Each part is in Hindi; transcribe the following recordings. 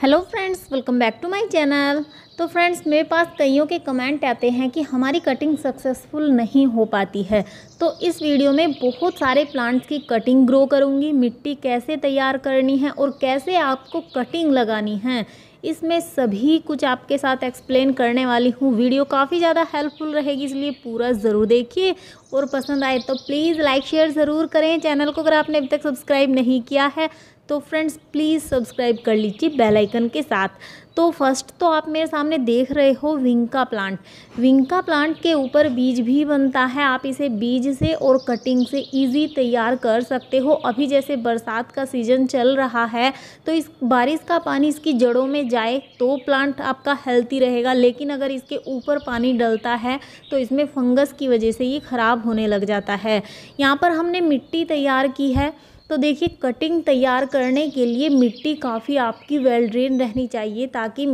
hello friends welcome back to my channel तो फ्रेंड्स मेरे पास कईयों के कमेंट आते हैं कि हमारी कटिंग सक्सेसफुल नहीं हो पाती है तो इस वीडियो में बहुत सारे प्लांट्स की कटिंग ग्रो करूँगी मिट्टी कैसे तैयार करनी है और कैसे आपको कटिंग लगानी है इसमें सभी कुछ आपके साथ एक्सप्लेन करने वाली हूँ वीडियो काफ़ी ज़्यादा हेल्पफुल रहेगी इसलिए पूरा ज़रूर देखिए और पसंद आए तो प्लीज़ लाइक शेयर ज़रूर करें चैनल को अगर आपने अभी तक सब्सक्राइब नहीं किया है तो फ्रेंड्स प्लीज़ सब्सक्राइब कर लीजिए बेल आइकन के साथ तो फर्स्ट तो आप मेरे सामने देख रहे हो विंका प्लांट विंका प्लांट के ऊपर बीज भी बनता है आप इसे बीज से और कटिंग से इजी तैयार कर सकते हो अभी जैसे बरसात का सीज़न चल रहा है तो इस बारिश का पानी इसकी जड़ों में जाए तो प्लांट आपका हेल्थी रहेगा लेकिन अगर इसके ऊपर पानी डलता है तो इसमें फंगस की वजह से ये ख़राब होने लग जाता है यहाँ पर हमने मिट्टी तैयार की है तो देखिए कटिंग तैयार करने के लिए मिट्टी काफ़ी आपकी वेल ड्रेन रहनी चाहिए ताकि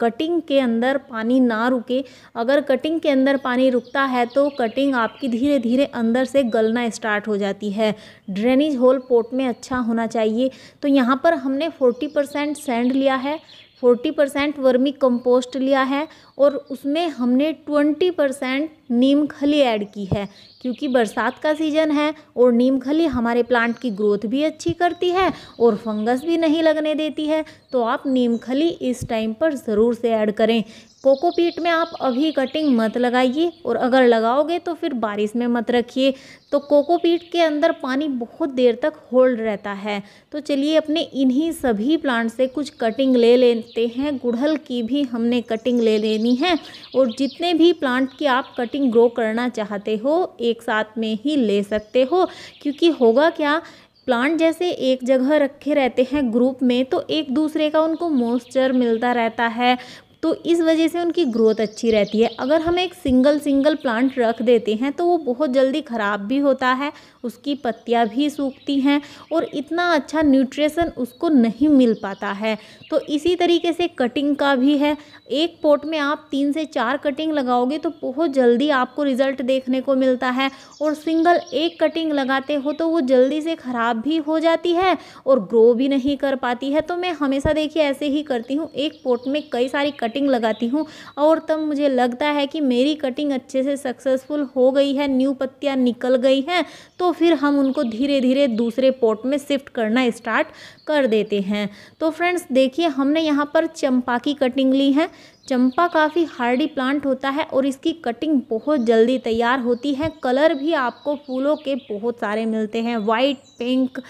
कटिंग के अंदर पानी ना रुके अगर कटिंग के अंदर पानी रुकता है तो कटिंग आपकी धीरे धीरे अंदर से गलना स्टार्ट हो जाती है ड्रेनेज होल पोट में अच्छा होना चाहिए तो यहाँ पर हमने 40 परसेंट सेंड लिया है फोर्टी परसेंट वर्मी कंपोस्ट लिया है और उसमें हमने ट्वेंटी परसेंट नीम खली ऐड की है क्योंकि बरसात का सीज़न है और नीम खली हमारे प्लांट की ग्रोथ भी अच्छी करती है और फंगस भी नहीं लगने देती है तो आप नीम खली इस टाइम पर ज़रूर से ऐड करें कोकोपीट में आप अभी कटिंग मत लगाइए और अगर लगाओगे तो फिर बारिश में मत रखिए तो कोकोपीट के अंदर पानी बहुत देर तक होल्ड रहता है तो चलिए अपने इन्हीं सभी प्लांट से कुछ कटिंग ले लेते हैं गुड़हल की भी हमने कटिंग ले लेनी है और जितने भी प्लांट की आप कटिंग ग्रो करना चाहते हो एक साथ में ही ले सकते हो क्योंकि होगा क्या प्लांट जैसे एक जगह रखे रहते हैं ग्रुप में तो एक दूसरे का उनको मॉइस्चर मिलता रहता है तो इस वजह से उनकी ग्रोथ अच्छी रहती है अगर हम एक सिंगल सिंगल प्लांट रख देते हैं तो वो बहुत जल्दी ख़राब भी होता है उसकी पत्तियाँ भी सूखती हैं और इतना अच्छा न्यूट्रिशन उसको नहीं मिल पाता है तो इसी तरीके से कटिंग का भी है एक पोट में आप तीन से चार कटिंग लगाओगे तो बहुत जल्दी आपको रिज़ल्ट देखने को मिलता है और सिंगल एक कटिंग लगाते हो तो वो जल्दी से ख़राब भी हो जाती है और ग्रो भी नहीं कर पाती है तो मैं हमेशा देखिए ऐसे ही करती हूँ एक पोट में कई सारी कटिंग कटिंग लगाती हूँ और तब मुझे लगता है कि मेरी कटिंग अच्छे से सक्सेसफुल हो गई है न्यू पत्तियाँ निकल गई हैं तो फिर हम उनको धीरे धीरे दूसरे पोर्ट में शिफ्ट करना स्टार्ट कर देते हैं तो फ्रेंड्स देखिए हमने यहाँ पर चंपा की कटिंग ली है चंपा काफ़ी हार्डी प्लांट होता है और इसकी कटिंग बहुत जल्दी तैयार होती है कलर भी आपको फूलों के बहुत सारे मिलते हैं वाइट पिंक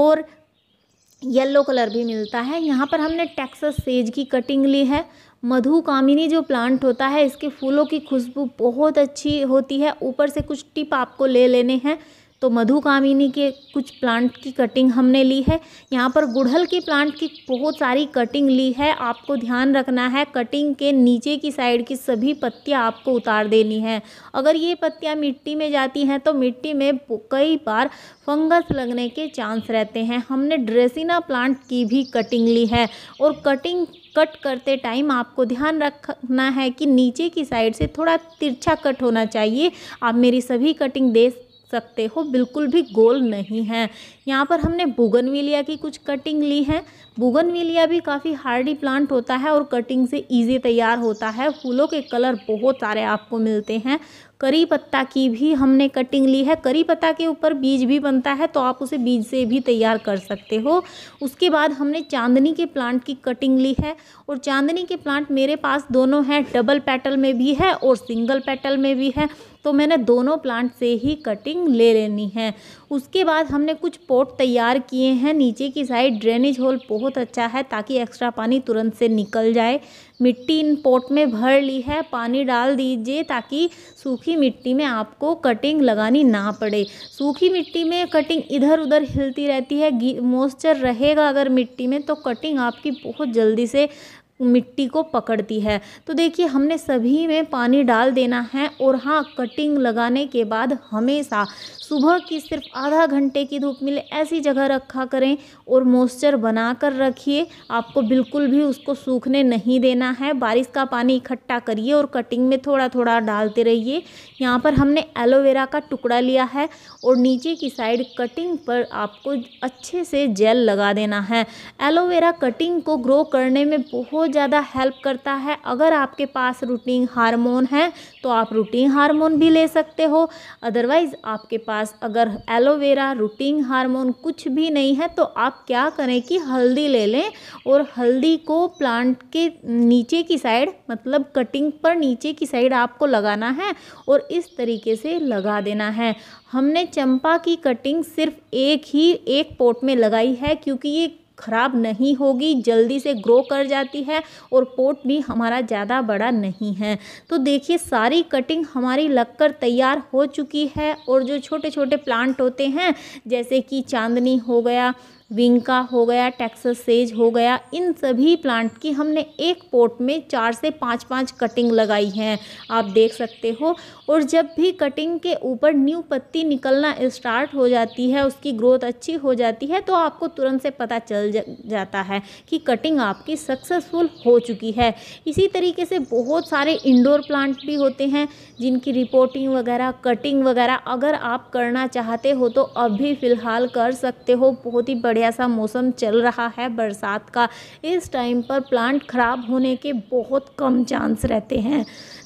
और येलो कलर भी मिलता है यहाँ पर हमने टेक्सस सेज की कटिंग ली है मधुकामिनी जो प्लांट होता है इसके फूलों की खुशबू बहुत अच्छी होती है ऊपर से कुछ टिप आपको ले लेने हैं तो मधु कामिनी के कुछ प्लांट की कटिंग हमने ली है यहाँ पर गुड़हल के प्लांट की बहुत सारी कटिंग ली है आपको ध्यान रखना है कटिंग के नीचे की साइड की सभी पत्तियाँ आपको उतार देनी है अगर ये पत्तियाँ मिट्टी में जाती हैं तो मिट्टी में कई बार फंगस लगने के चांस रहते हैं हमने ड्रेसिना प्लांट की भी कटिंग ली है और कटिंग कट करते टाइम आपको ध्यान रखना है कि नीचे की साइड से थोड़ा तिरछा कट होना चाहिए आप मेरी सभी कटिंग देख सकते हो बिल्कुल भी गोल नहीं है यहाँ पर हमने बोगनविलिया की कुछ कटिंग ली है बोगनविलिया भी काफ़ी हार्डी प्लांट होता है और कटिंग से ईजी तैयार होता है फूलों के कलर बहुत सारे आपको मिलते हैं करी पत्ता की भी हमने कटिंग ली है करी पत्ता के ऊपर बीज भी बनता है तो आप उसे बीज से भी तैयार कर सकते हो उसके बाद हमने चांदनी के प्लांट की कटिंग ली है और चांदनी के प्लांट मेरे पास दोनों हैं डबल पेटल में भी है और सिंगल पेटल में भी है तो मैंने दोनों प्लांट से ही कटिंग ले लेनी है उसके बाद हमने कुछ पोट तैयार किए हैं नीचे की साइड ड्रेनेज होल बहुत अच्छा है ताकि एक्स्ट्रा पानी तुरंत से निकल जाए मिट्टी इन पोट में भर ली है पानी डाल दीजिए ताकि सूखी मिट्टी में आपको कटिंग लगानी ना पड़े सूखी मिट्टी में कटिंग इधर उधर हिलती रहती है मॉइस्चर रहेगा अगर मिट्टी में तो कटिंग आपकी बहुत जल्दी से मिट्टी को पकड़ती है तो देखिए हमने सभी में पानी डाल देना है और हाँ कटिंग लगाने के बाद हमेशा सुबह की सिर्फ आधा घंटे की धूप मिले ऐसी जगह रखा करें और मॉइस्चर बना कर रखिए आपको बिल्कुल भी उसको सूखने नहीं देना है बारिश का पानी इकट्ठा करिए और कटिंग में थोड़ा थोड़ा डालते रहिए यहाँ पर हमने एलोवेरा का टुकड़ा लिया है और नीचे की साइड कटिंग पर आपको अच्छे से जेल लगा देना है एलोवेरा कटिंग को ग्रो करने में बहुत ज़्यादा हेल्प करता है अगर आपके पास रूटीन हार्मोन है तो आप रूटीन हार्मोन भी ले सकते हो अदरवाइज़ आपके पास पास अगर एलोवेरा रूटीन हार्मोन कुछ भी नहीं है तो आप क्या करें कि हल्दी ले लें और हल्दी को प्लांट के नीचे की साइड मतलब कटिंग पर नीचे की साइड आपको लगाना है और इस तरीके से लगा देना है हमने चंपा की कटिंग सिर्फ एक ही एक पोट में लगाई है क्योंकि ये ख़राब नहीं होगी जल्दी से ग्रो कर जाती है और पोट भी हमारा ज़्यादा बड़ा नहीं है तो देखिए सारी कटिंग हमारी लगकर तैयार हो चुकी है और जो छोटे छोटे प्लांट होते हैं जैसे कि चांदनी हो गया विंका हो गया टेक्सस सेज हो गया इन सभी प्लांट की हमने एक पोट में चार से पाँच पाँच कटिंग लगाई हैं आप देख सकते हो और जब भी कटिंग के ऊपर न्यू पत्ती निकलना स्टार्ट हो जाती है उसकी ग्रोथ अच्छी हो जाती है तो आपको तुरंत से पता चल जाता है कि कटिंग आपकी सक्सेसफुल हो चुकी है इसी तरीके से बहुत सारे इंडोर प्लांट भी होते हैं जिनकी रिपोर्टिंग वगैरह कटिंग वगैरह अगर आप करना चाहते हो तो अभी फ़िलहाल कर सकते हो बहुत ही बढ़िया सा मौसम चल रहा है बरसात का इस टाइम पर प्लांट ख़राब होने के बहुत कम चांस रहते हैं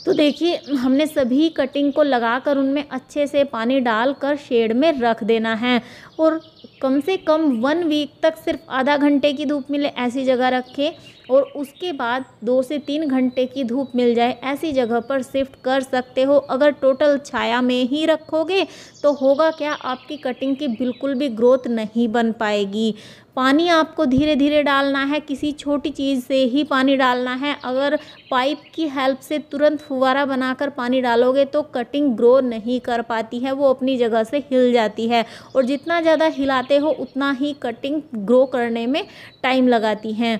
तो देखिए हमने सभी कटिंग को लगाकर उनमें अच्छे से पानी डालकर शेड में रख देना है और कम से कम वन वीक तक सिर्फ आधा घंटे की धूप मिले ऐसी जगह रखें और उसके बाद दो से तीन घंटे की धूप मिल जाए ऐसी जगह पर शिफ्ट कर सकते हो अगर टोटल छाया में ही रखोगे तो होगा क्या आपकी कटिंग की बिल्कुल भी ग्रोथ नहीं बन पाएगी पानी आपको धीरे धीरे डालना है किसी छोटी चीज़ से ही पानी डालना है अगर पाइप की हेल्प से तुरंत फुवारा बनाकर पानी डालोगे तो कटिंग ग्रो नहीं कर पाती है वो अपनी जगह से हिल जाती है और जितना ज़्यादा हिलाते हो उतना ही कटिंग ग्रो करने में टाइम लगाती हैं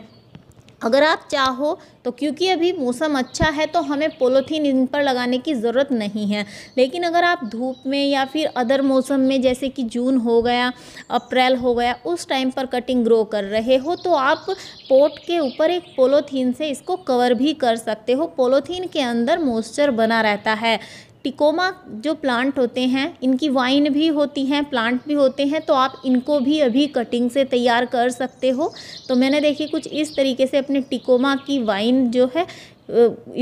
अगर आप चाहो तो क्योंकि अभी मौसम अच्छा है तो हमें पोलोथीन इन पर लगाने की ज़रूरत नहीं है लेकिन अगर आप धूप में या फिर अदर मौसम में जैसे कि जून हो गया अप्रैल हो गया उस टाइम पर कटिंग ग्रो कर रहे हो तो आप पोट के ऊपर एक पोलोथीन से इसको कवर भी कर सकते हो पोलोथीन के अंदर मॉइस्चर बना रहता है टिकोमा जो प्लांट होते हैं इनकी वाइन भी होती हैं प्लांट भी होते हैं तो आप इनको भी अभी कटिंग से तैयार कर सकते हो तो मैंने देखिए कुछ इस तरीके से अपने टिकोमा की वाइन जो है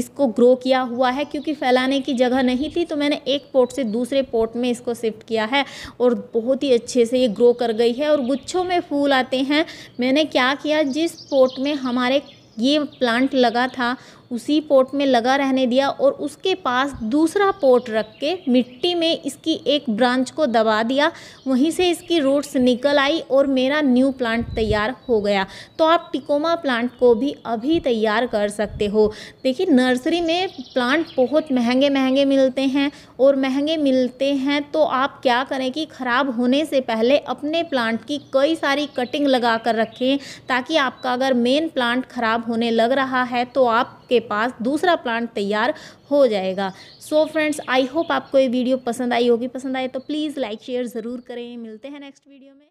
इसको ग्रो किया हुआ है क्योंकि फैलाने की जगह नहीं थी तो मैंने एक पोट से दूसरे पोट में इसको शिफ्ट किया है और बहुत ही अच्छे से ये ग्रो कर गई है और गुच्छों में फूल आते हैं मैंने क्या किया जिस पोट में हमारे ये प्लांट लगा था उसी पोट में लगा रहने दिया और उसके पास दूसरा पोट रख के मिट्टी में इसकी एक ब्रांच को दबा दिया वहीं से इसकी रूट्स निकल आई और मेरा न्यू प्लांट तैयार हो गया तो आप टिकोमा प्लांट को भी अभी तैयार कर सकते हो देखिए नर्सरी में प्लांट बहुत महंगे महंगे मिलते हैं और महंगे मिलते हैं तो आप क्या करें कि ख़राब होने से पहले अपने प्लांट की कई सारी कटिंग लगा कर रखें ताकि आपका अगर मेन प्लांट ख़राब होने लग रहा है तो आप आपके पास दूसरा प्लांट तैयार हो जाएगा सो फ्रेंड्स आई होप आपको ये वीडियो पसंद आई होगी पसंद आए तो प्लीज़ लाइक शेयर ज़रूर करें मिलते हैं नेक्स्ट वीडियो में